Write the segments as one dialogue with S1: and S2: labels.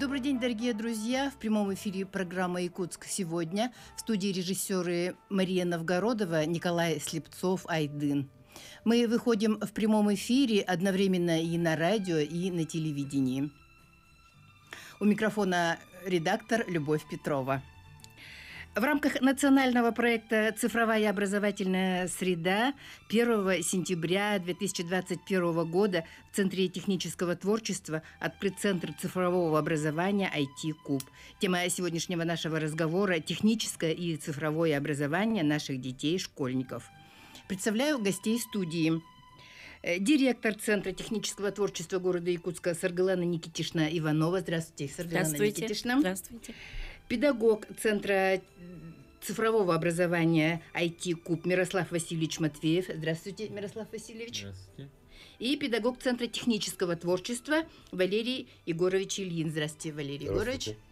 S1: Добрый день, дорогие друзья! В прямом эфире программа «Якутск сегодня» в студии режиссеры Мария Новгородова, Николай Слепцов, Айдын. Мы выходим в прямом эфире одновременно и на радио, и на телевидении. У микрофона редактор Любовь Петрова – в рамках национального проекта «Цифровая образовательная среда» 1 сентября 2021 года в Центре технического творчества открыт Центр цифрового образования IT-Куб. Тема сегодняшнего нашего разговора – техническое и цифровое образование наших детей, школьников. Представляю гостей студии э, директор Центра технического творчества города Якутска Саргалана Никитишна Иванова. Здравствуйте, Саргалана Здравствуйте. Никитишна. Здравствуйте. Педагог Центра цифрового образования it Куб Мирослав Васильевич Матвеев. Здравствуйте, Мирослав Васильевич. Здравствуйте. И педагог Центра технического творчества Валерий Егорович Ильин. Здравствуйте, Валерий Здравствуйте. Егорович.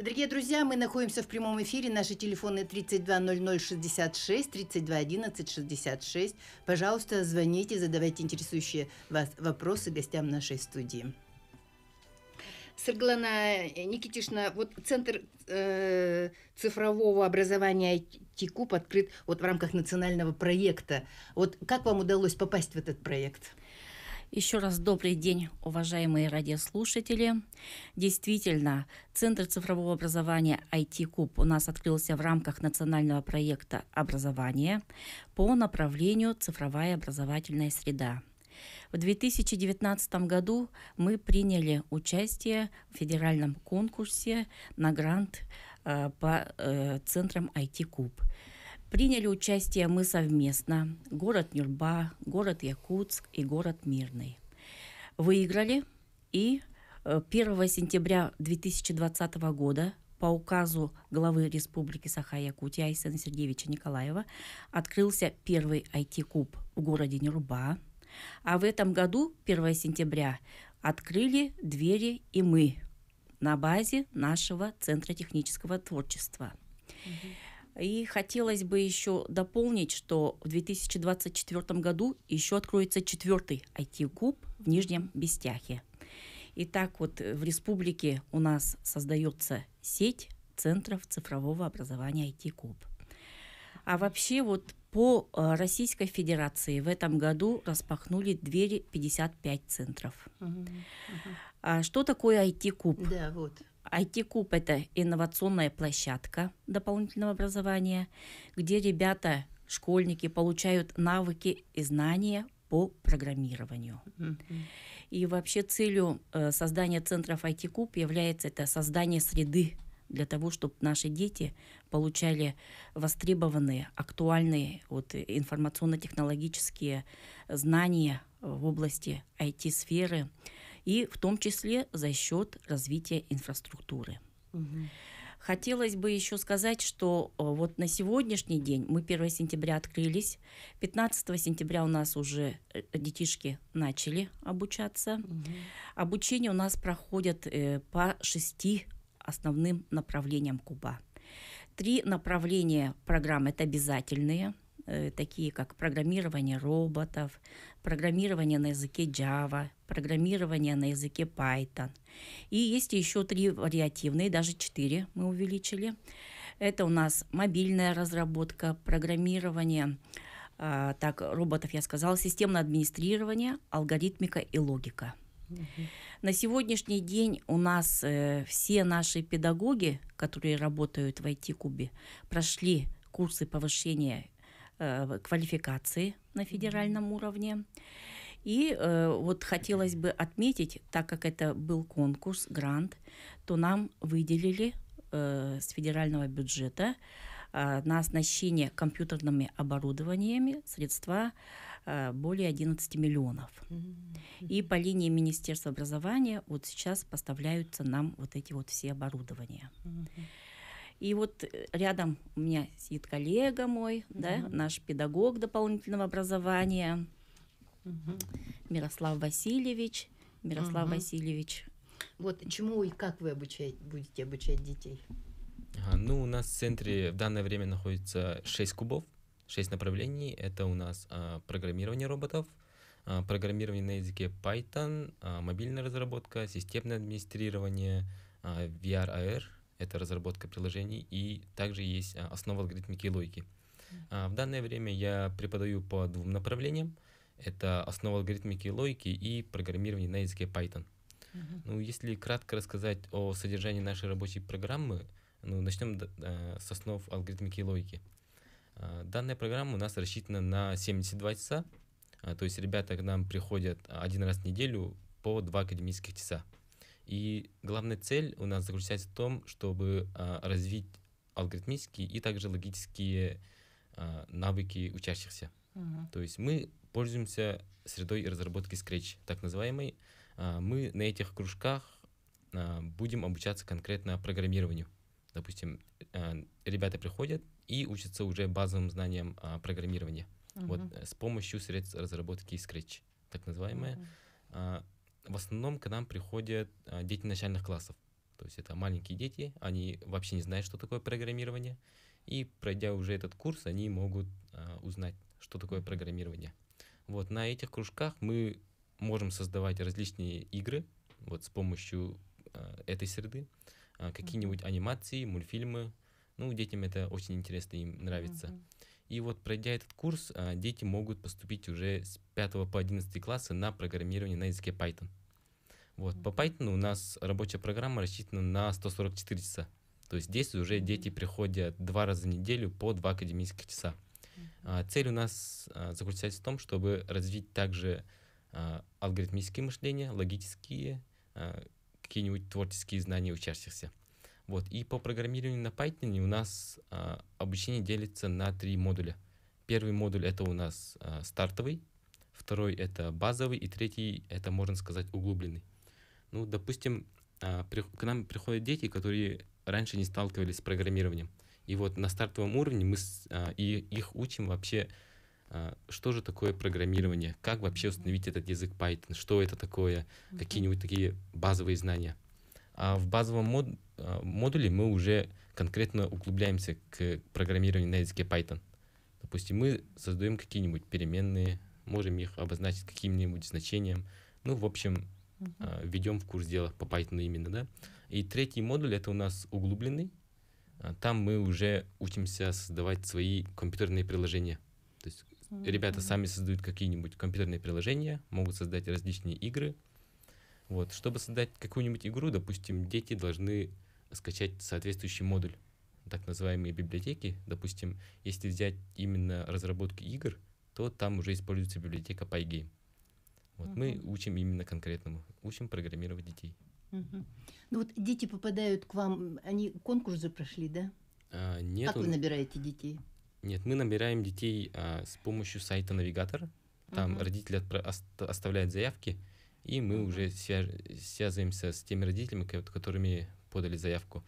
S1: Дорогие друзья, мы находимся в прямом эфире. Наши телефоны 320066, 321166. Пожалуйста, звоните, задавайте интересующие вас вопросы гостям нашей студии. Серглана э, Никитишна, вот Центр э, цифрового образования ТИКУП открыт вот в рамках национального проекта.
S2: Вот как вам удалось попасть в этот проект? Еще раз добрый день, уважаемые радиослушатели. Действительно, Центр цифрового образования IT-КУП у нас открылся в рамках национального проекта образования по направлению «Цифровая образовательная среда». В 2019 году мы приняли участие в федеральном конкурсе на грант э, по э, центрам IT-Куб. Приняли участие мы совместно город Нюрба, город Якутск и город Мирный. Выиграли и 1 э, сентября 2020 года по указу главы Республики Саха-Якутия Айсена Сергеевича Николаева открылся первый IT-куб в городе Нюрба – а в этом году, 1 сентября, открыли двери и мы на базе нашего Центра технического творчества. И хотелось бы еще дополнить, что в 2024 году еще откроется четвертый IT-куб в Нижнем Бестяхе. И так вот э, в республике у нас создается сеть центров цифрового образования IT-куб. А вообще вот по э, Российской Федерации в этом году распахнули двери 55 центров. Угу, угу. А что такое IT-куб? Да, вот. IT-куб – это инновационная площадка дополнительного образования, где ребята, школьники получают навыки и знания по программированию. mm И вообще целью э, создания центров IT-куб является это создание среды для того, чтобы наши дети получали востребованные, актуальные вот, информационно-технологические знания в области IT-сферы, и в том числе за счет развития инфраструктуры. Угу. Хотелось бы еще сказать, что э, вот на сегодняшний день мы 1 сентября открылись, 15 сентября у нас уже э, детишки начали обучаться. Угу. Обучение у нас проходит э, по шести основным направлениям Куба. Три направления программ – это обязательные, э, такие как программирование роботов, программирование на языке Java, программирование на языке Python. И есть еще три вариативные, даже четыре мы увеличили. Это у нас мобильная разработка, программирование а, так, роботов я сказала, системное администрирование, алгоритмика и логика. Угу. На сегодняшний день у нас э, все наши педагоги, которые работают в IT-кубе, прошли курсы повышения э, квалификации на федеральном уровне. И э, вот хотелось бы отметить, так как это был конкурс, грант, то нам выделили э, с федерального бюджета э, на оснащение компьютерными оборудованиями средства Э, более 11 миллионов. И по линии Министерства образования вот сейчас поставляются нам вот эти вот все оборудования. И вот э, рядом у меня сидит коллега мой, mm-hmm. да, наш педагог дополнительного образования Мирослав Васильевич. Мирослав
S1: Васильевич. Вот чему и как вы обучаете, будете обучать детей?
S3: А, ну, у нас в центре в данное время находится 6 кубов. Шесть направлений — это у нас а, программирование роботов, а, программирование на языке Python, а, мобильная разработка, системное администрирование, а, VR-AR — это разработка приложений, и также есть а, основа алгоритмики и логики. А, в данное время я преподаю по двум направлениям. Это основа алгоритмики и логики и программирование на языке Python. Uh -huh. Ну, если кратко рассказать о содержании нашей рабочей программы, ну, начнем э, с основ алгоритмики и логики. А, данная программа у нас рассчитана на 72 часа, а, то есть ребята к нам приходят один раз в неделю по два академических часа. И главная цель у нас заключается в том, чтобы а, развить алгоритмические и также логические навыки учащихся. Угу. То есть мы пользуемся средой разработки Scratch, так называемой. Мы на этих кружках будем обучаться конкретно программированию. Допустим, ребята приходят, и учатся уже базовым знаниям а, программирования. Uh-huh. Вот с помощью средств разработки Scratch, так называемые. Uh-huh. А, в основном к нам приходят а, дети начальных классов. То есть это маленькие дети, они вообще не знают, что такое программирование. И пройдя уже этот курс, они могут а, узнать, что такое программирование. Вот на этих кружках мы можем создавать различные игры вот с помощью а, этой среды, а, какие-нибудь анимации, мультфильмы, ну, детям это очень интересно, им нравится. Uh-huh. И вот пройдя этот курс, а, дети могут поступить уже с 5 по 11 класса на программирование на языке Python. Вот. Uh-huh. По Python у нас рабочая программа рассчитана на 144 часа. То есть здесь уже дети приходят два раза в неделю по два академических часа. Uh-huh. Цель у нас а, заключается в том, чтобы развить также алгоритмические мышления, логические, какие-нибудь творческие знания учащихся. Вот. И по программированию на Python у нас а, обучение делится на три модуля. Первый модуль это у нас а, стартовый, второй это базовый, и третий это, можно сказать, углубленный. Ну, допустим, а, при, к нам приходят дети, которые раньше не сталкивались с программированием. И вот на стартовом уровне мы с, а, и их учим вообще, а, что же такое программирование, как вообще установить этот язык Python, что это такое, какие-нибудь такие базовые знания. А в базовом мод, Э, модулей мы уже конкретно углубляемся к программированию на языке Python. Допустим, мы создаем какие-нибудь переменные, можем их обозначить каким-нибудь значением. Ну, в общем, uh-huh. Э, ведем в курс дела по Python именно, да. И третий модуль это у нас углубленный. Э, там мы уже учимся создавать свои компьютерные приложения. То есть uh-huh. ребята сами создают какие-нибудь компьютерные приложения, могут создать различные игры. Вот, чтобы создать какую-нибудь игру, допустим, дети должны скачать соответствующий модуль, так называемые библиотеки. Допустим, если взять именно разработки игр, то там уже используется библиотека PyGame. Вот угу. мы учим именно конкретному, учим программировать детей.
S1: Угу. Ну вот дети попадают к вам, они конкурсы прошли, да?
S3: А, нет. Как вы
S1: набираете детей?
S3: Нет, мы набираем детей а, с помощью сайта навигатора. Там угу. родители отпра- оставляют заявки, и мы угу. уже свяж- связываемся с теми родителями, которыми подали заявку.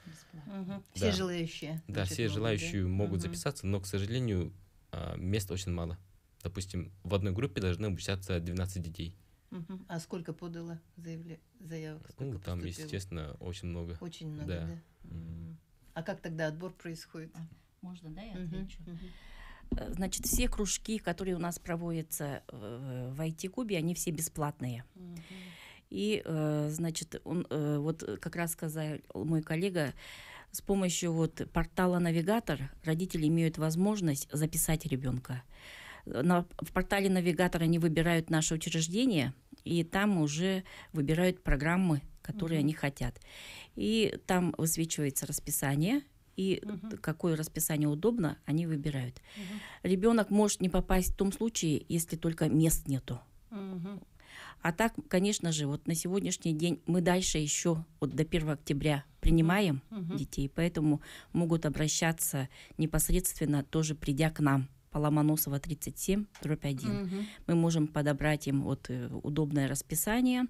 S4: Угу. Да. Все желающие. Да, значит, все могут, желающие могут угу.
S3: записаться, но, к сожалению, а, мест очень мало. Допустим, в одной группе должны обучаться 12 детей.
S1: Угу. А сколько подало заявле...
S2: заявок? Сколько ну, там, поступило? естественно, очень много. Очень много, да. да? Угу. А как тогда отбор происходит? А, можно, да, я отвечу. Угу. Значит, все кружки, которые у нас проводятся э, в IT-кубе, они все бесплатные. Угу. И, э, значит, он, э, вот как раз сказал мой коллега, с помощью вот портала «Навигатор» родители имеют возможность записать ребенка. На, в портале «Навигатор» они выбирают наше учреждение, и там уже выбирают программы, которые угу. они хотят. И там высвечивается расписание, и угу. какое расписание удобно, они выбирают. Угу. Ребенок может не попасть в том случае, если только мест нету. Угу. А так, конечно же, вот на сегодняшний день мы дальше еще вот до 1 октября принимаем угу. детей, поэтому могут обращаться непосредственно тоже придя к нам по Ломоносова 37, дробь 1. Угу. Мы можем подобрать им вот э, удобное расписание,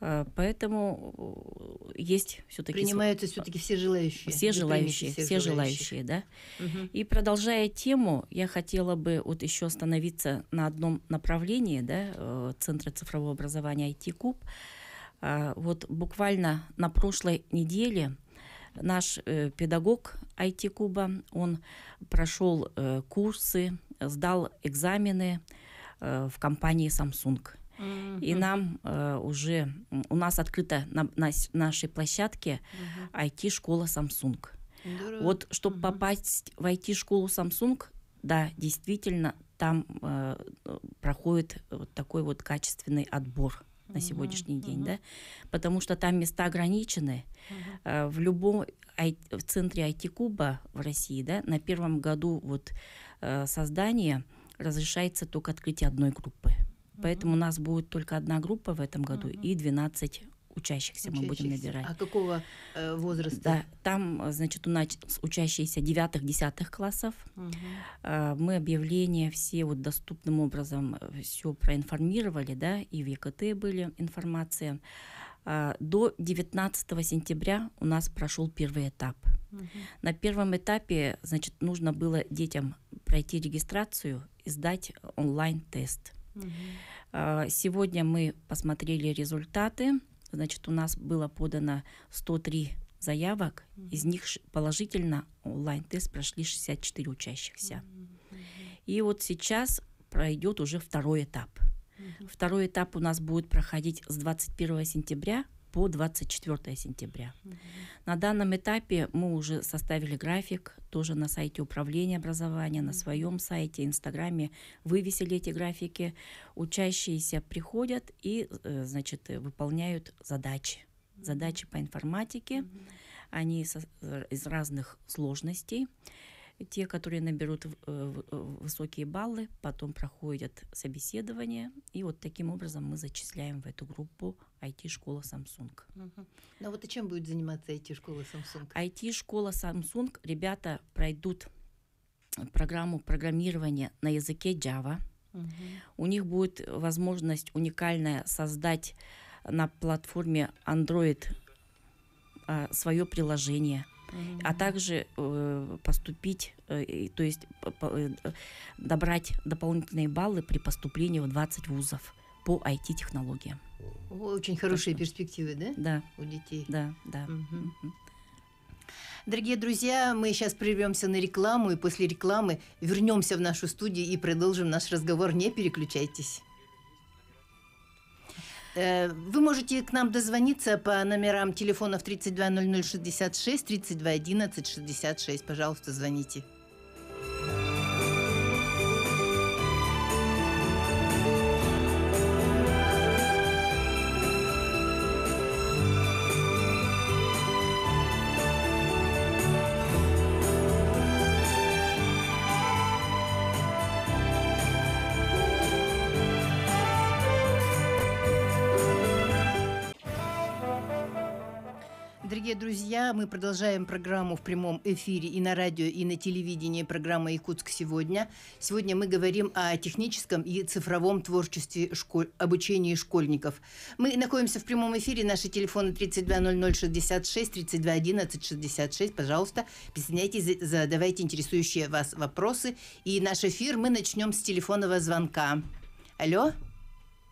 S2: Э, поэтому э, есть все-таки принимаются все-таки все желающие. Все желающие, все, все желающие, желающие да. Угу. И продолжая тему, я хотела бы вот еще остановиться на одном направлении, да, э, центра цифрового образования IT-Куб. А, вот буквально на прошлой неделе наш педагог IT-Куба, он прошел курсы, сдал экзамены в компании Samsung. И нам э, уже, у нас открыта на, на нашей площадке IT-школа Samsung. Вот, чтобы попасть в IT-школу Samsung, да, действительно, там э, проходит вот такой вот качественный отбор на сегодняшний день, да, потому что там места ограничены. Э, в любом в центре IT-куба в России, да, на первом году вот э, создания разрешается только открытие одной группы. Поэтому у нас будет только одна группа в этом году угу. и 12 учащихся, учащихся мы будем набирать. А какого э, возраста? Да, там, э, значит, у нас учащиеся 9-10 классов.
S5: Угу.
S2: мы объявления все вот доступным образом э, все проинформировали, да, и в ЕКТ были информация. до 19 сентября у нас прошел первый этап. Угу. На первом этапе, значит, нужно было детям пройти регистрацию и сдать онлайн-тест. Угу. Угу. Сегодня мы посмотрели результаты. Значит, у нас было подано 103 заявок, угу. из них положительно онлайн-тест прошли 64 учащихся. Угу. И вот сейчас пройдет уже второй этап. Второй этап у нас будет проходить с 21 сентября по 24 сентября. Угу. На данном этапе мы уже составили график, тоже на сайте управления образования, угу. на своем сайте, инстаграме вывесили эти графики. Учащиеся приходят и, э, значит, выполняют задачи. Задачи по информатике, угу. они э, из разных сложностей. Те, которые наберут э, э, высокие баллы, потом проходят собеседование, и вот таким образом мы зачисляем в эту группу IT-школа Samsung.
S1: Угу. Ну вот и чем будет заниматься IT-школа Samsung?
S2: IT-школа Samsung, ребята пройдут программу программирования на языке Java. Угу. У них будет возможность уникальная создать на платформе Android а, свое приложение – а также э, поступить, э, то есть э, э, добрать дополнительные баллы при поступлении в 20 вузов по IT-технологиям.
S1: Очень хорошие
S2: так перспективы, да? Да. У детей. Да, да. Угу.
S1: Дорогие друзья, мы сейчас прервемся на рекламу и после рекламы вернемся в нашу студию и продолжим наш разговор. Не переключайтесь. Э, вы можете к нам дозвониться по номерам телефонов 320066, 3211 66. Пожалуйста, звоните. друзья. Мы продолжаем программу в прямом эфире и на радио, и на телевидении программа «Якутск сегодня». Сегодня мы говорим о техническом и цифровом творчестве школь... обучении школьников. Мы находимся в прямом эфире. Наши телефоны 320066, 321166. Пожалуйста, присоединяйтесь, задавайте интересующие вас вопросы. И наш эфир мы начнем с телефонного звонка. Алло?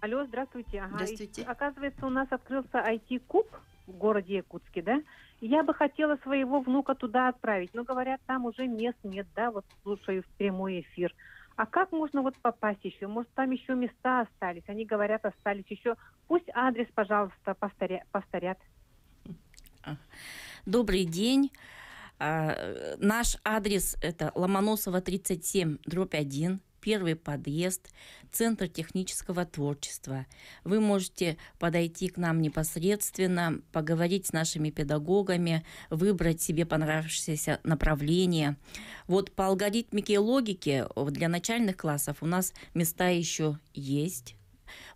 S1: Алло, здравствуйте. Ага, здравствуйте. И, оказывается, у нас открылся IT-куб в городе Якутске, да? Я бы хотела своего внука туда отправить, но говорят, там уже мест нет, да, вот слушаю в прямой эфир. А как можно вот попасть еще? Может, там еще места остались? Они говорят, остались еще. Пусть адрес, пожалуйста, повторя... повторят.
S2: Добрый день. А, наш адрес это Ломоносова 37, дробь 1 первый подъезд, Центр технического творчества. Вы можете подойти к нам непосредственно, поговорить с нашими педагогами, выбрать себе понравившееся направление. Вот по алгоритмике и логике э, для начальных классов у нас места еще есть.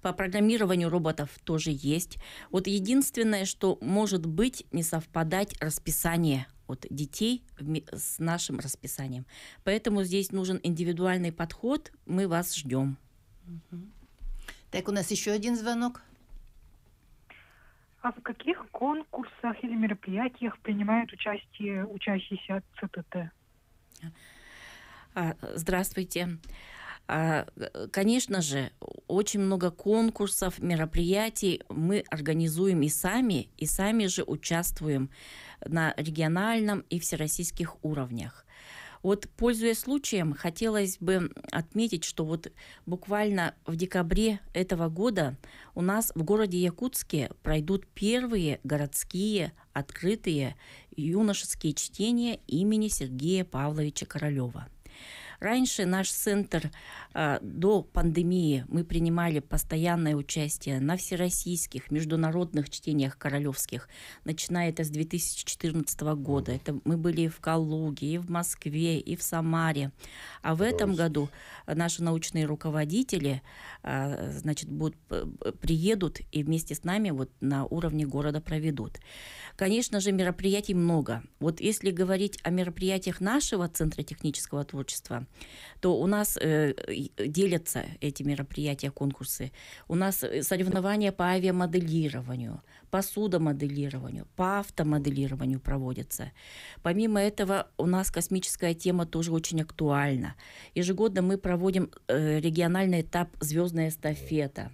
S2: По программированию роботов тоже есть. Вот единственное, что может быть не совпадать расписание от детей с нашим расписанием. Поэтому здесь нужен индивидуальный подход. Мы вас ждем. Угу. Так, у нас еще один звонок. А в каких конкурсах или мероприятиях принимают участие учащиеся от ЦТТ? А, здравствуйте. Здравствуйте. А, э, конечно же, очень много конкурсов, мероприятий мы организуем и сами, и сами же участвуем на региональном и всероссийских уровнях. Вот, пользуясь случаем, хотелось бы отметить, что вот буквально в декабре этого года у нас в городе Якутске пройдут первые городские открытые юношеские чтения имени Сергея Павловича Королева – Раньше наш центр а, до пандемии мы принимали постоянное участие на всероссийских международных чтениях королевских, начиная это с 2014 года. Это мы были и в Калуге, и в Москве, и в Самаре. А в этом году наши научные руководители а, значит, будут, приедут и вместе с нами вот на уровне города проведут. Конечно же, мероприятий много. Вот если говорить о мероприятиях нашего Центра технического творчества, то у нас э, э, делятся эти мероприятия, конкурсы. У нас э, соревнования по авиамоделированию, по судомоделированию, по автомоделированию проводятся. Помимо этого, у нас космическая тема тоже очень актуальна. Ежегодно мы проводим э, региональный этап «Звездная эстафета».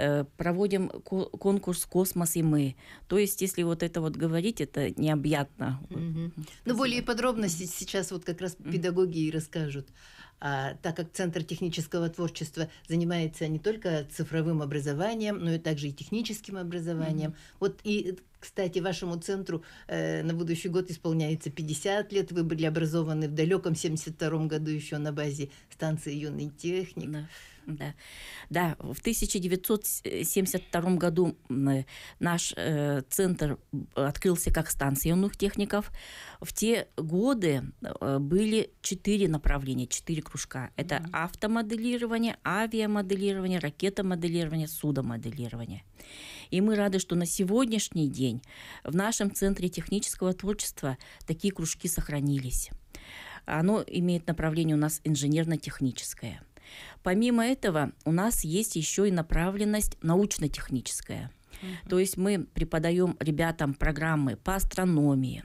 S2: Э, проводим конкурс «Космос и мы». То есть, если вот это вот говорить, это необъятно.
S1: Ну, более подробности сейчас вот как раз педагоги и расскажут. А, так как Центр технического творчества занимается не только цифровым образованием, но и также и техническим образованием. Mm-hmm. Вот и кстати, вашему центру э, на будущий год исполняется 50 лет. Вы были образованы в далеком 72 м году еще на базе станции «Юный техник». Да.
S2: Да. да, в 1972 году э, наш э, центр э, открылся как станция юных техников. В те годы э, были четыре направления, четыре кружка. Это mm-hmm. автомоделирование, авиамоделирование, ракетомоделирование, судомоделирование. И мы рады, что на сегодняшний день в нашем центре технического творчества такие кружки сохранились. Оно имеет направление у нас инженерно-техническое – Помимо этого, у нас есть еще и направленность научно-техническая. Uh-huh. То есть мы преподаем ребятам программы по астрономии,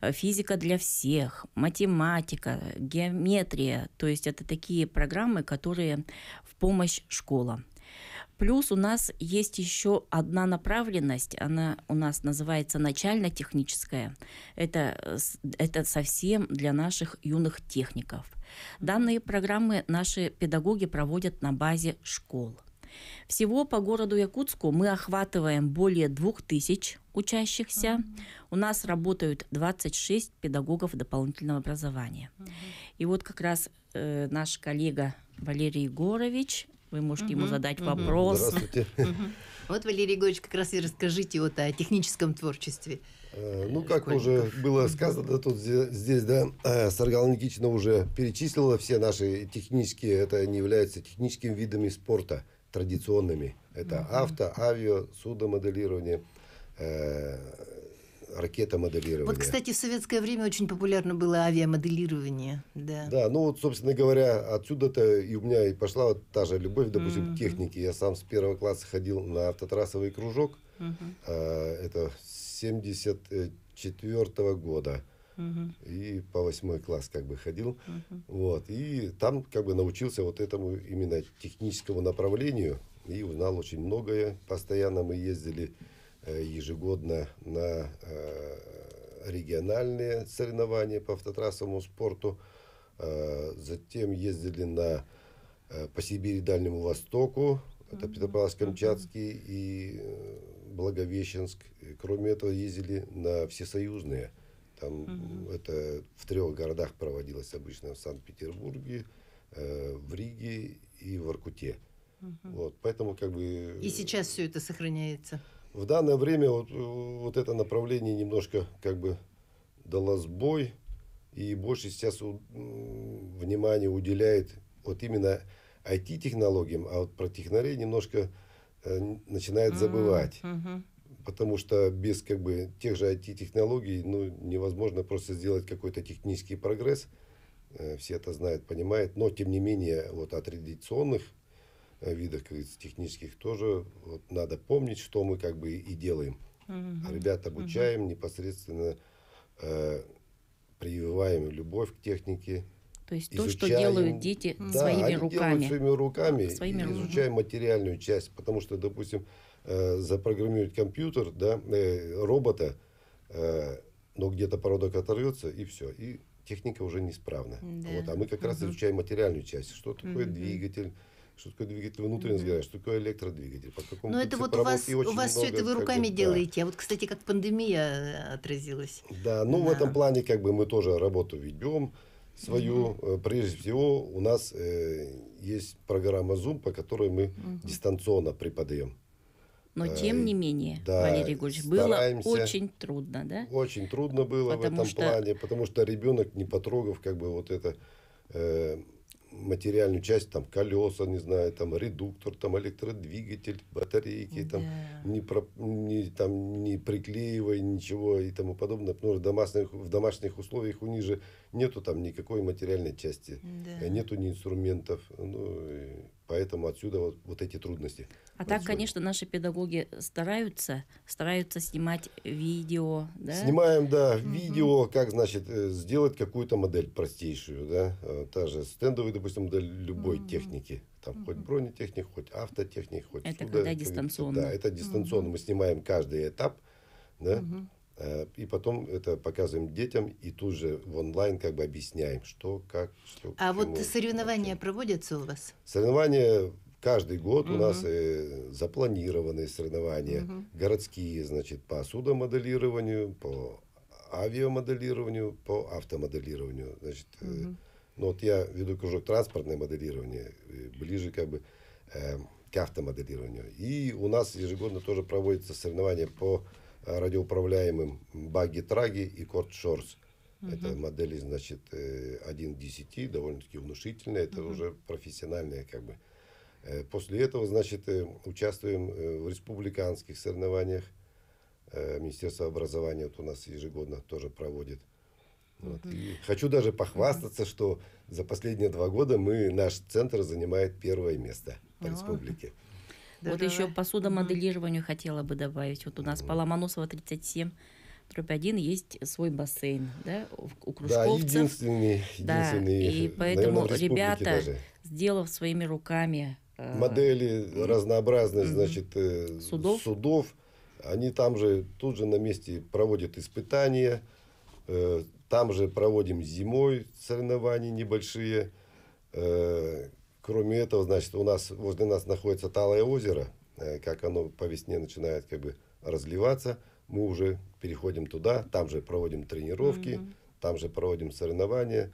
S2: э, физика для всех, математика, геометрия. То есть это такие программы, которые в помощь школам. Плюс у нас есть еще одна направленность, она у нас называется начально-техническая. Это, э, это совсем для наших юных техников. Данные программы наши педагоги проводят на базе школ. Всего по городу Якутску мы охватываем более двух тысяч учащихся. У нас работают 26 педагогов дополнительного образования. И вот как раз э, наш коллега Валерий Егорович вы можете угу, ему задать угу. вопрос. Здравствуйте. Вот, Валерий Егорович, как раз и расскажите
S1: вот о техническом творчестве. Э, ну, э, как уже
S6: было сказано, тут здесь, да, э, Саргала Никитична уже перечислила все наши технические, это не является техническими видами спорта традиционными. Это авто, авио, судомоделирование, ракетомоделирования. Вот, кстати,
S1: в советское время очень популярно было авиамоделирование. Да,
S6: да ну вот, собственно говоря, отсюда-то и у меня и пошла вот та же любовь, допустим, mm-hmm. к технике. Я сам с первого класса ходил на автотрассовый кружок. Mm-hmm. А, это 74 -го года. Uh-huh. И по восьмой класс как бы ходил. Uh-huh. Вот. И там как бы научился вот этому именно техническому направлению и узнал очень многое. Постоянно мы ездили Э, ежегодно на э, региональные соревнования по автотрассовому спорту. Э, затем ездили на, по Сибири Дальнему Востоку. Это Петропавловск-Камчатский и Благовещенск. кроме этого ездили на всесоюзные. Там угу. это в трех городах проводилось обычно в Санкт-Петербурге, в Риге и в Аркуте, Угу. Вот, поэтому как бы... И
S1: сейчас все это сохраняется?
S6: В данное время вот, э, вот это направление немножко как бы дало сбой, и больше сейчас внимание уделяет вот именно IT-технологиям, а вот про технарей немножко э, начинает забывать. Mm-hmm. Потому что без как бы тех же IT-технологий ну, невозможно просто сделать какой-то технический прогресс. Э, все это знают, понимают. Но тем не менее, вот от традиционных видах, как говорится, технических тоже вот, надо помнить, что мы как бы и делаем.
S4: Uh а -huh. Ребят обучаем Uh
S6: -huh. непосредственно, э, прививаем любовь к технике. То есть изучаем, то, что делают дети да, своими они руками. Делают своими руками. Своими руками. Изучаем материальную часть, потому что, допустим, э, запрограммировать компьютер, да, э, робота, э, но где-то породок оторвется и все, и техника уже неисправна. Да. Вот, а мы как Uh -huh. раз изучаем материальную часть, что такое угу. двигатель что такое двигатель внутренний mm-hmm. сгорания, что такое электродвигатель. По какому ну, Но это вот у вас, у вас все это вы руками как делаете,
S1: да. а вот, кстати, как пандемия э, отразилась. Да, ну да. в этом
S6: плане как бы мы тоже работу ведем свою. Mm-hmm. Прежде всего у нас э, есть программа Zoom, по которой мы mm-hmm. дистанционно преподаем.
S2: Но э, тем не менее, да, Валерий Егорович, было очень трудно, да?
S6: Очень трудно было потому в этом что... плане, потому что ребенок, не потрогав как бы вот это э, материальную часть, там колеса, не знаю, там редуктор, там электродвигатель, батарейки, там не, про, не, там не приклеивай ничего и тому подобное, потому что в домашних, в домашних условиях у них же нету там никакой материальной части, yeah. нету ни инструментов, ну, и Поэтому отсюда вот, вот эти трудности.
S2: А вот так, конечно, наши педагоги стараются, стараются снимать видео, да? Снимаем,
S6: да, угу. видео, как, значит, э, сделать какую-то модель простейшую, да, э, та же стендовая, допустим, модель любой угу. техники, там угу. хоть бронетехник, хоть автотехник, хоть... Это суда, когда дистанционно. Да, это дистанционно, угу. мы снимаем каждый этап, да, угу. Э, и потом это показываем детям и тут же в онлайн как бы объясняем, что, как, что. А
S1: почему, вот соревнования почему. проводятся у вас?
S6: Соревнования каждый год угу. у нас э, запланированные соревнования. Угу. Городские, значит, по судомоделированию, по авиамоделированию, по автомоделированию. Значит, угу. э, ну вот я веду кружок транспортное моделирование, э, ближе как бы э, к автомоделированию. И у нас ежегодно тоже проводятся соревнования по радиоуправляемым баги-траги и корт шорс. Угу. Это модели, значит, 1 к 10, довольно-таки внушительные, это угу. уже профессиональные как бы. Э, после этого, значит, э, участвуем э, в республиканских соревнованиях. Министерство образования вот у нас ежегодно тоже проводит. Вот. И хочу даже похвастаться, что за последние два года мы, наш центр занимает первое место по О. республике.
S2: Вот еще посуда моделированию mm хотела бы добавить. Вот у нас по Ломоносова 37 тропе один есть свой бассейн, да, у кружковцев. Да, единственный, единственный да, и поэтому наверное, ребята, даже. сделав своими руками э, модели
S6: э, разнообразные, угу. значит, э, судов. судов, они там же тут же на месте проводят испытания, э, там же проводим зимой соревнования небольшие, э, Кроме этого, значит, у нас возле нас находится Талое озеро, э, как оно по весне начинает как бы разливаться, мы уже переходим туда, там же проводим тренировки, mm-hmm. там же проводим соревнования,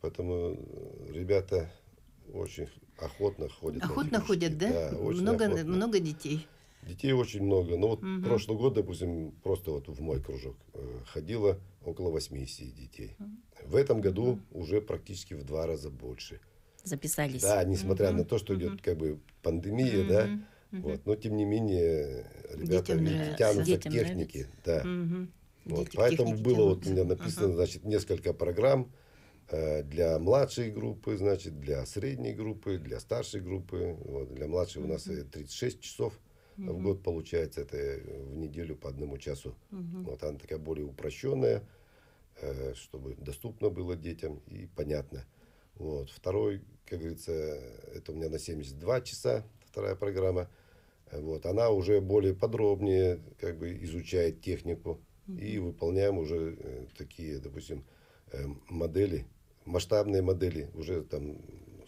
S6: поэтому э, ребята очень охотно ходят. Охотно
S1: ходят, да? да очень много, охотно.
S6: много детей. Детей очень много. Но ну, вот угу. прошлый год, допустим, просто вот в мой кружок э, ходило около 80 детей. Угу. В этом году угу. уже практически в два раза больше. Угу
S2: записались. Да, несмотря
S6: mm-hmm. на то, что идет mm-hmm. как бы пандемия, mm-hmm. да, mm-hmm. вот, но тем не менее ребята детям тянутся детям к технике, да. Mm-hmm. Вот, поэтому было тянутся. вот у меня написано, uh-huh. значит, несколько программ э, для младшей группы, значит, для средней группы, для старшей группы. Вот, для младшей uh-huh. у нас 36 э, часов uh-huh. в год получается, это э, в неделю по одному часу. Uh-huh. Вот она такая более упрощенная, чтобы доступно было детям и понятно. Вот. Второй, как говорится, это у меня на 72 часа вторая программа. Вот. Она уже более подробнее как бы изучает технику и выполняем уже э, такие, допустим, э, модели, масштабные модели уже там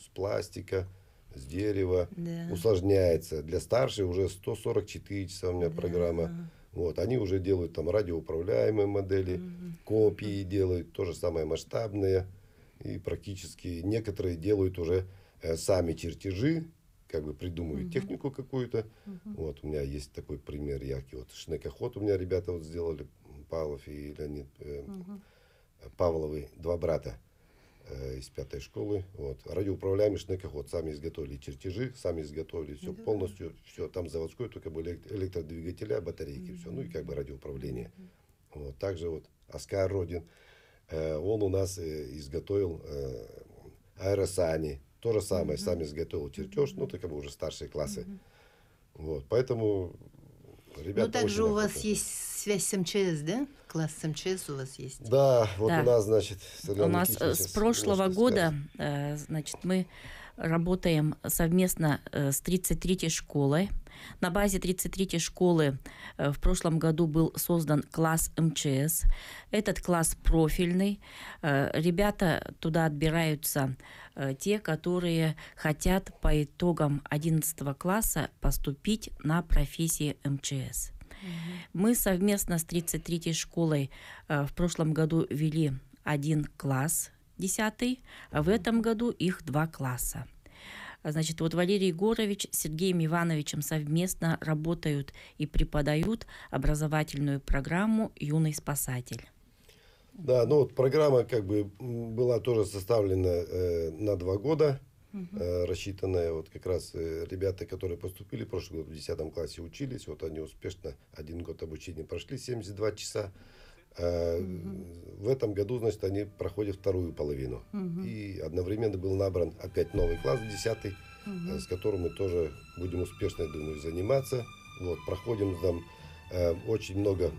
S6: с пластика, с дерева. Yeah. Усложняется. Для старших уже 144 часа у меня yeah. программа. Вот, они уже делают там радиоуправляемые модели, mm копии делают, то же самое масштабные и практически некоторые делают уже э, сами чертежи, как бы придумывают угу. технику какую-то. Угу. Вот у меня есть такой пример яркий. Вот шнекоход у меня ребята вот сделали, Павлов и Леонид э, угу. Павловы, два брата э, из пятой школы. Вот. Радиоуправляемый шнекоход. Сами изготовили чертежи, сами изготовили все да. полностью. Все там заводское, только были электродвигателя, батарейки, угу. все. Ну и как бы радиоуправление. Угу. Вот. Также вот Оскар Родин. Э, он у нас э, изготовил э, аэросани. То же самое, mm-hmm. сам изготовил чертеж, ну, так как бы уже старшие классы. Mm-hmm. Вот, поэтому ребята... Ну, также у вас
S1: есть
S2: связь с МЧС, да? Класс с МЧС у вас есть. Да, вот да. у нас, значит...
S6: У нас с
S2: прошлого года, сказать. значит, мы работаем совместно э, с 33-й школой. На базе 33-й школы э, в прошлом году был создан класс МЧС. Этот класс профильный. Э, ребята туда отбираются те, которые хотят по итогам 11 класса поступить на профессии МЧС. Мы совместно с 33-й школой в прошлом году вели один класс 10. А в этом году их два класса. Значит, вот Валерий Егорович с Сергеем Ивановичем совместно работают и преподают образовательную программу «Юный спасатель».
S6: Да, ну вот программа как бы была тоже составлена э, на два года, э, рассчитанная вот как раз э, ребята, которые поступили в прошлый год в 10 классе учились, вот они успешно один год обучения прошли 72 часа. Угу. В этом году, значит, они проходят вторую половину. Угу. И одновременно был набран опять новый класс, десятый, угу. с которым мы тоже будем успешно, я думаю, заниматься. Вот, проходим там э, очень много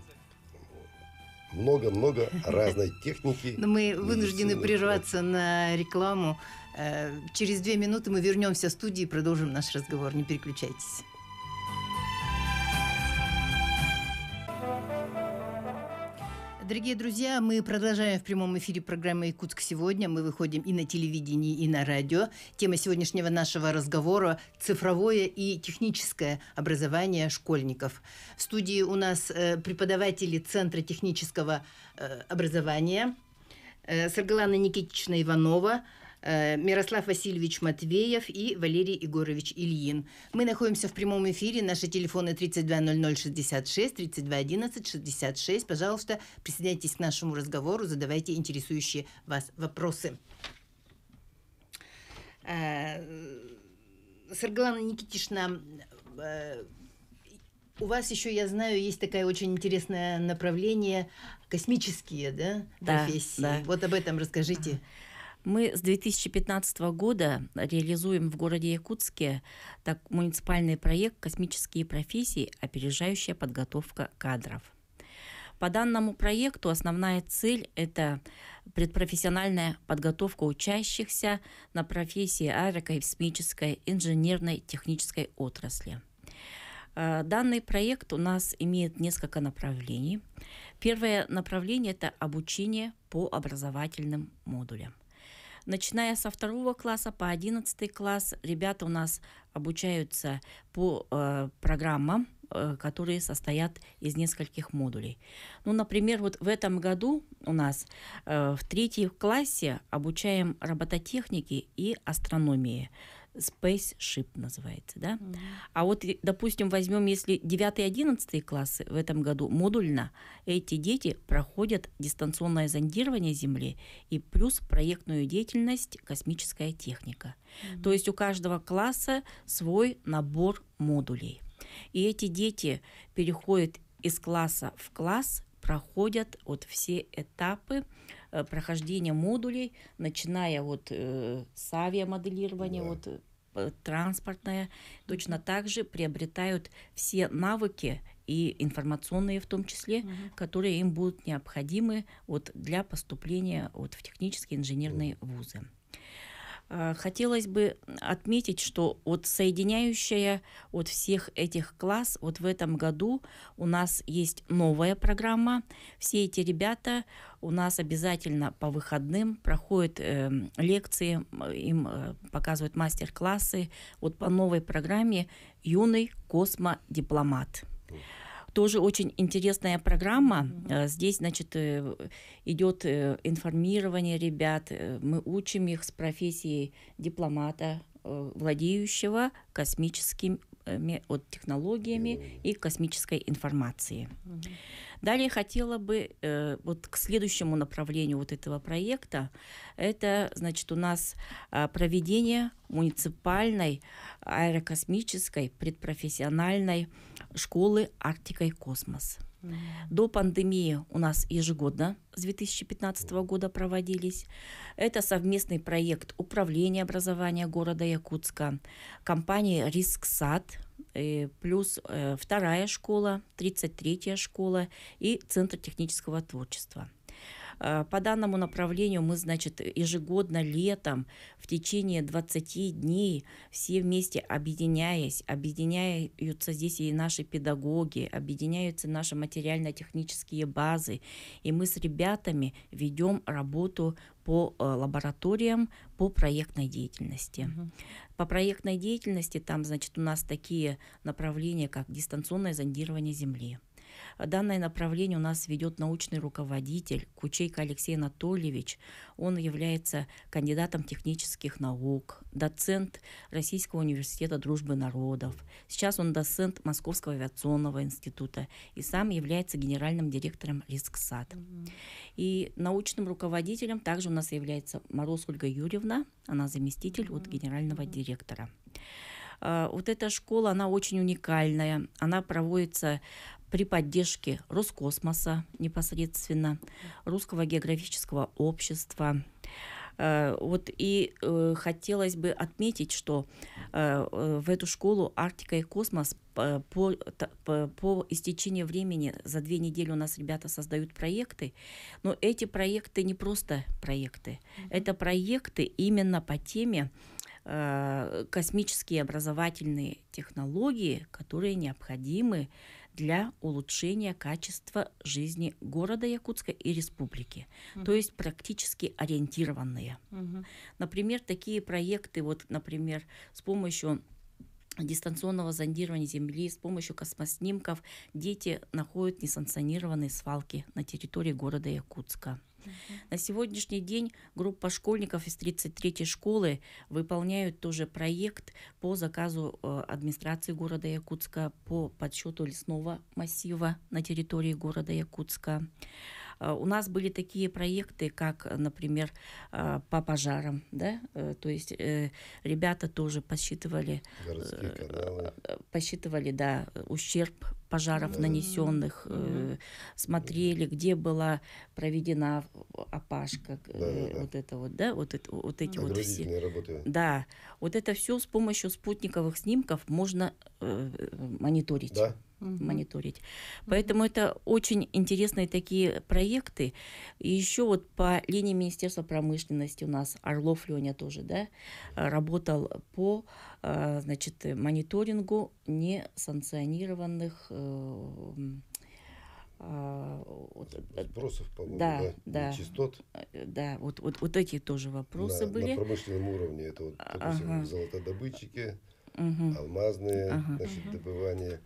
S6: много-много разной техники. Но ну, мы вынуждены прерваться
S1: на рекламу. Э, через две минуты мы вернемся в студию и продолжим наш разговор. Не переключайтесь. Дорогие друзья, мы продолжаем в прямом эфире программы «Якутск сегодня». Мы выходим и на телевидении, и на радио. Тема сегодняшнего нашего разговора – цифровое и техническое образование школьников. В студии у нас э, преподаватели Центра технического э, образования э, Саргалана Никитична Иванова – Э, Мирослав Васильевич Матвеев и Валерий Егорович Ильин. Мы находимся в прямом эфире. Наши телефоны 320066, 3211 66. Пожалуйста, присоединяйтесь к нашему разговору, задавайте интересующие вас вопросы. Э, Саргалана Никитишна, э, у вас еще, я знаю, есть такое очень
S2: интересное направление космические, да, да профессии. Да. Вот об этом расскажите. Мы с 2015 года реализуем в городе Якутске так, муниципальный проект «Космические профессии. Опережающая подготовка кадров». По данному проекту основная цель – это предпрофессиональная подготовка учащихся на профессии аэрокосмической, инженерной, технической отрасли. Э, данный проект у нас имеет несколько направлений. Первое направление – это обучение по образовательным модулям – Начиная со второго класса по одиннадцатый класс ребята у нас обучаются по э, программам, э, которые состоят из нескольких модулей. Ну, например, вот в этом году у нас э, в третьем классе обучаем робототехнике и астрономии. Spaceship называется, да? Mm-hmm. А вот, допустим, возьмем, если 9-11 классы в этом году модульно, эти дети проходят дистанционное зондирование Земли и плюс проектную деятельность космическая техника. Mm-hmm. То есть у каждого класса свой набор модулей. И эти дети переходят из класса в класс, проходят вот все этапы Э, прохождение модулей, начиная вот э, с авиамоделирования, да. вот э, транспортное, точно так же приобретают все навыки и информационные в том числе, угу. которые им будут необходимы вот для поступления вот в технические инженерные угу. вузы. Э, хотелось бы отметить, что вот соединяющая от всех этих класс, вот в этом году у нас есть новая программа. Все эти ребята у нас обязательно по выходным проходят э, лекции, им э, показывают мастер-классы. Вот по новой программе «Юный космодипломат». дипломат тоже очень интересная программа. Mm-hmm. Здесь, значит, э, идет э, информирование ребят. Мы учим их с профессией дипломата, владеющего космическим Э, от технологиями и космической информации. Далее хотела бы э, вот к следующему направлению вот этого проекта, это, значит, у нас э, проведение муниципальной аэрокосмической предпрофессиональной школы «Арктика и космос». До пандемии у нас ежегодно с 2015 года проводились. Это совместный проект Управления образования города Якутска, компании Риск Сад э, плюс э, вторая школа, 33-я школа и Центр технического творчества – а, по данному направлению мы, значит, ежегодно летом в течение 20 дней все вместе объединяясь, объединяются здесь и наши педагоги, объединяются наши материально-технические базы, и мы с ребятами ведем работу по э, лабораториям по проектной деятельности. По проектной деятельности там, значит, у нас такие направления, как дистанционное зондирование Земли, Данное направление у нас ведет научный руководитель Кучейка Алексей Анатольевич. Он является кандидатом технических наук, доцент Российского университета дружбы народов. Сейчас он доцент Московского авиационного института и сам является генеральным директором Рисксад. Mm-hmm. И научным руководителем также у нас является Мороз Ольга Юрьевна, она заместитель mm-hmm. от генерального mm-hmm. директора. А, вот эта школа, она очень уникальная. Она проводится при поддержке Роскосмоса непосредственно, Русского географического общества. Э, вот и э, хотелось бы отметить, что э, в эту школу Арктика и космос по, по, по истечении времени за две недели у нас ребята создают проекты, но эти проекты не просто проекты, это проекты именно по теме космические образовательные технологии, которые необходимы для улучшения качества жизни города Якутска и республики, угу. то есть практически ориентированные. Угу. Например, такие проекты, вот, например, с помощью дистанционного зондирования земли с помощью космоснимков дети находят несанкционированные свалки на территории города Якутска. На сегодняшний день группа школьников из 33-й школы выполняют тоже проект по заказу э, администрации города Якутска по подсчету лесного массива на территории города Якутска. Э, у нас были такие проекты, как, например, э, по пожарам, да, э, то есть ребята тоже подсчитывали, посчитывали, да, ущерб пожаров да. нанесенных, да. смотрели, где была проведена опашка, да, вот да. это вот, да, вот это, вот эти вот все. Работы. Да, вот это все с помощью спутниковых снимков можно мониторить. Да mm мониторить. Поэтому mm это очень интересные такие проекты. И еще вот по линии Министерства промышленности у нас Орлов Леня тоже, да, работал по, э, значит, мониторингу несанкционированных э, э, сбросов, по да, да, да. частот. Да, вот, вот, вот эти тоже вопросы на, были. На
S6: промышленном уровне, это вот, допустим, ага. золотодобытчики, угу. алмазные, ага. значит, угу. добывание.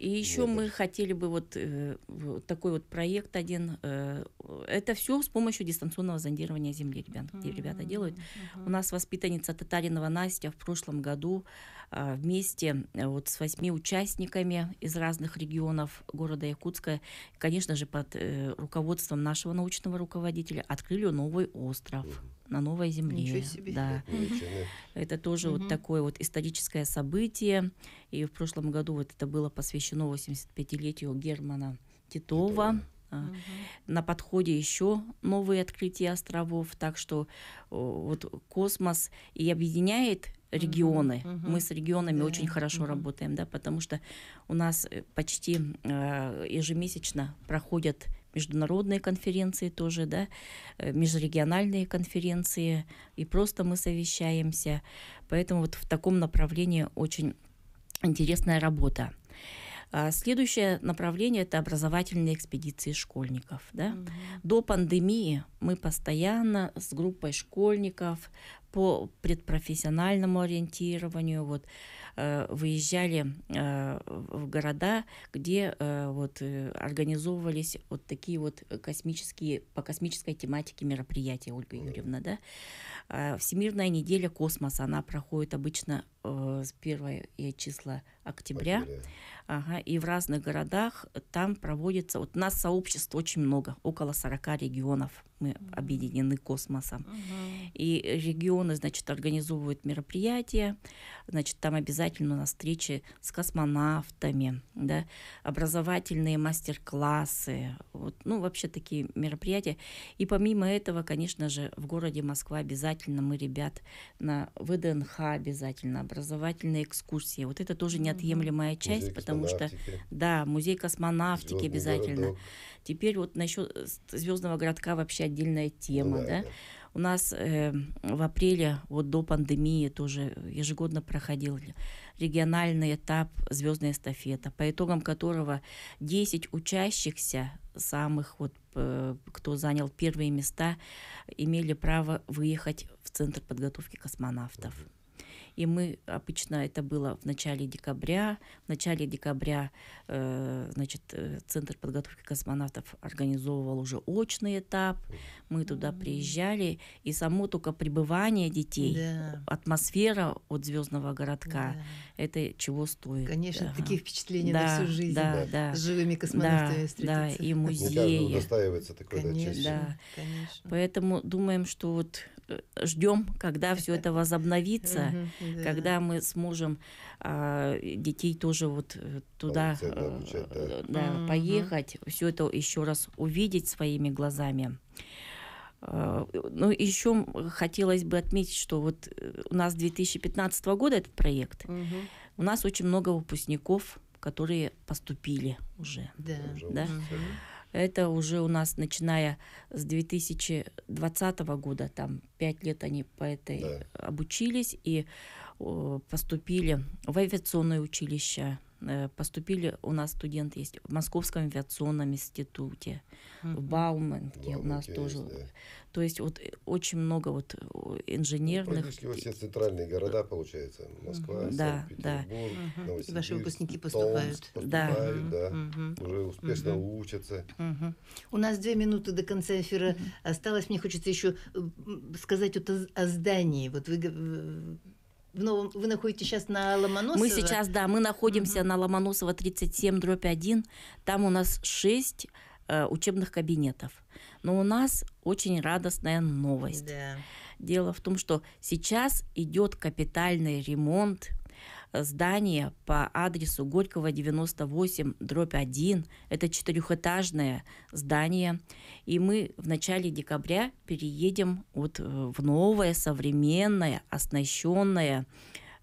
S2: И еще мы хотели бы вот, э, вот такой вот проект один. Э, это все с помощью дистанционного зондирования земли, ребят, mm-hmm. ребята делают. Mm-hmm. У нас воспитанница Татаринова Настя в прошлом году а, вместе э, вот с восьми участниками из разных регионов города Якутска, конечно же, под руководством нашего научного руководителя, открыли новый остров. Mm-hmm на новой земле. Ничего себе. Да. Ничего. Это тоже угу. вот такое вот историческое событие. И в прошлом году вот это было посвящено 85-летию Германа Титова. Угу. На подходе еще новые открытия островов, так что вот космос и объединяет регионы. Uh-huh. Мы с регионами yeah. очень хорошо uh-huh. работаем, да, потому что у нас э, почти э, ежемесячно проходят международные конференции тоже, да, э, межрегиональные конференции, и просто мы совещаемся. Поэтому вот в таком направлении очень интересная работа. А, следующее направление – это образовательные экспедиции школьников. Да? Mm-hmm. До пандемии мы постоянно с группой школьников по предпрофессиональному ориентированию, вот э, выезжали э, в города, где э, вот организовывались вот такие вот космические, по космической тематике мероприятия, Ольга Юрьевна, да. Всемирная неделя космоса, она проходит обычно с 1 числа октября. октября. Ага, и в разных городах там проводится, вот у нас сообществ очень много, около 40 регионов мы объединены космосом. И регионы, значит, организовывают мероприятия, значит, там обязательно у нас встречи с космонавтами, да, образовательные мастер-классы, вот, ну, вообще такие мероприятия. И помимо этого, конечно же, в городе Москва обязательно мы ребят на ВДНХ обязательно, образовательные экскурсии. Вот это тоже неотъемлемая часть, музей потому что, да, музей космонавтики Звездный обязательно. Городок. Теперь вот насчет звездного городка вообще отдельная тема, да. да? У нас э, в апреле, вот до пандемии тоже ежегодно проходил региональный этап звездная эстафета, по итогам которого 10 учащихся самых вот э, кто занял первые места имели право выехать в центр подготовки космонавтов. Mm-hmm. И мы обычно это было в начале декабря. В начале декабря э, значит, э, Центр подготовки космонавтов организовывал уже очный этап. Мы туда mm-hmm. приезжали. И само только пребывание детей, да. атмосфера от звездного городка, да. это чего стоит. Конечно, ага. такие впечатления да, на всю жизнь. Да, да. С живыми космонавтами да, встретиться. Да, и музеи. Не каждый удостаивается такой Конечно, да, Да. Конечно. Поэтому думаем, что вот Э, ждем, когда все это возобновится, когда мы сможем а, детей тоже вот э, туда э, поехать, все это еще раз увидеть своими глазами. Ну, еще хотелось бы отметить, что вот у нас 2015 года этот проект. У нас очень много выпускников, которые поступили уже. Да. Это уже у нас, начиная с 2020 года, там пять лет они по этой да. обучились и поступили в авиационное училище Э, поступили у нас студенты есть в Московском авиационном институте, mm-hmm. в Бауманке у нас тоже. да. То есть вот э, очень много вот э, инженерных. Ну, практически
S6: все центральные города получается. Москва, mm-hmm. да,
S2: да. Mm-hmm. Ваши выпускники поступают. Томск поступают, да. да.
S6: Mm-hmm. Уже успешно mm-hmm. учатся.
S1: Mm-hmm. У нас две минуты до конца эфира mm-hmm. осталось. Мне хочется еще сказать вот о, о здании. Вот вы
S2: в ну, новом, вы находитесь сейчас на Ломоносово? Мы сейчас, да, мы находимся угу. на Ломоносово 37 дробь 1. Там у нас 6 э, учебных кабинетов. Но у нас очень радостная новость. Да. Дело в том, что сейчас идет капитальный ремонт здание по адресу Горького 98 дробь 1. Это четырехэтажное здание. И мы в начале декабря переедем вот э, в новое, современное, оснащенное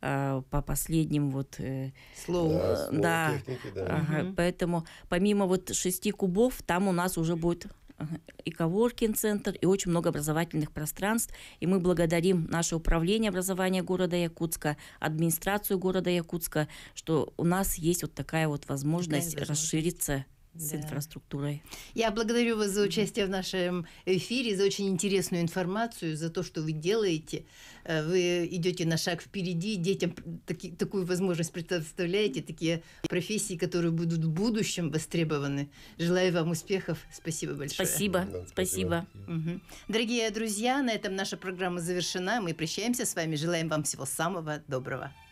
S2: э, по последним вот э, словам Да, да. Техники, да. Ага, угу. Поэтому помимо вот шести кубов, там у нас уже будет и коворкинг-центр, и очень много образовательных пространств. И мы благодарим наше управление образования города Якутска, администрацию города Якутска, что у нас есть вот такая вот возможность, такая возможность. расшириться с да. инфраструктурой.
S1: Я благодарю вас за участие в нашем эфире, за очень интересную информацию, за то, что вы делаете. Э, вы идете на шаг впереди, детям таки, такую возможность предоставляете, такие профессии, которые будут в будущем востребованы. Желаю вам успехов. Спасибо большое. Спасибо.
S2: Да, спасибо.
S1: спасибо. Угу. Дорогие друзья, на этом наша программа завершена. Мы прощаемся с вами. Желаем вам всего самого доброго.